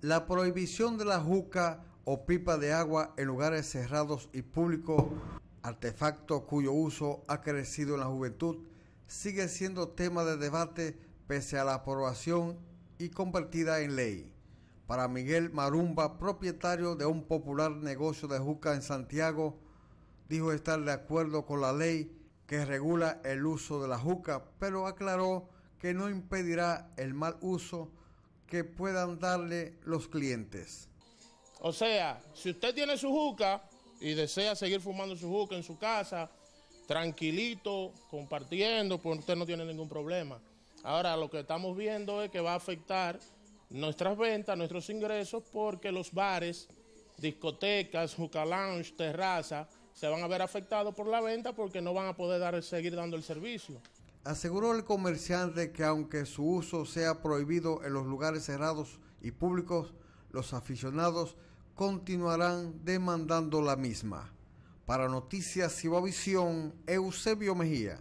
La prohibición de la juca o pipa de agua en lugares cerrados y públicos, artefacto cuyo uso ha crecido en la juventud, sigue siendo tema de debate pese a la aprobación y convertida en ley. Para Miguel Marumba, propietario de un popular negocio de juca en Santiago, dijo estar de acuerdo con la ley que regula el uso de la juca, pero aclaró que no impedirá el mal uso que puedan darle los clientes. O sea, si usted tiene su juca y desea seguir fumando su juca en su casa, tranquilito, compartiendo, pues usted no tiene ningún problema. Ahora lo que estamos viendo es que va a afectar nuestras ventas, nuestros ingresos, porque los bares, discotecas, juca lounge, terraza, se van a ver afectados por la venta porque no van a poder dar, seguir dando el servicio. Aseguró el comerciante que aunque su uso sea prohibido en los lugares cerrados y públicos, los aficionados continuarán demandando la misma. Para Noticias Cibavisión, Eusebio Mejía.